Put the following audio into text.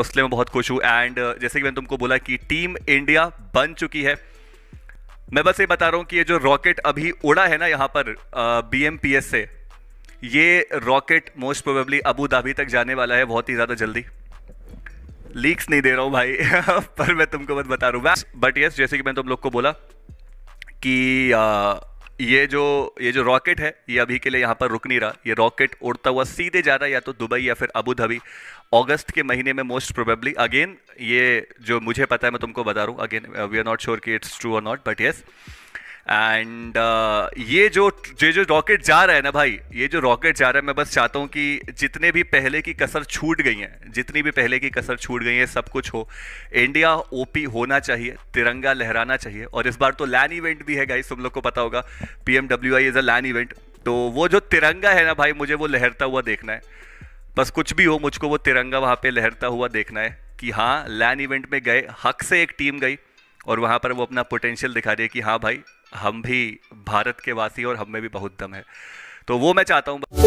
उसके लिए बहुत खुश हूं एंड uh, जैसे कि मैंने तुमको बोला कि टीम इंडिया बन चुकी है मैं बस ये बता रहा हूं कि ये जो रॉकेट अभी उड़ा है ना यहां पर बी uh, से ये rocket most probably Abu Dhabi तक जाने वाला है बहुत ही ज़्यादा जल्दी लीक्स नहीं दे रहा हूं भाई पर मैं तुमको बस बता रहा हूं बट यस जैसे कि मैंने तुम लोग को बोला कि आ, uh, ये जो ये जो रॉकेट है ये अभी के लिए यहाँ पर रुक नहीं रहा ये रॉकेट उड़ता हुआ सीधे जा रहा है या तो दुबई या फिर अबू धाबी अगस्त के महीने में मोस्ट प्रोबेबली अगेन ये जो मुझे पता है मैं तुमको बता रहा हूँ again we are not sure कि इट्स ट्रू और not but yes and uh, ये जो ये जो रॉकेट जा रहा है ना भाई ये जो रॉकेट जा रहा है मैं बस चाहता हूँ कि जितने भी पहले की कसर छूट गई हैं जितनी भी पहले की कसर छूट गई है सब कुछ हो इंडिया ओपी होना चाहिए तिरंगा लहराना चाहिए और इस बार तो लैन इवेंट भी है गाइस तुम लोग को पता होगा P M W I is a LAN event तो वो जो तिरंगा है ना भाई मुझे वो लहरता हुआ देखना है बस कुछ भी हो मुझको वो तिरंगा वहाँ पे लहरता हुआ देखना है कि हाँ लैन इवेंट में गए हक से एक टीम गई और वहाँ पर वो अपना पोटेंशियल दिखा रही है कि हाँ भाई हम भी भारत के वासी और हम में भी बहुत दम है तो वो मैं चाहता हूँ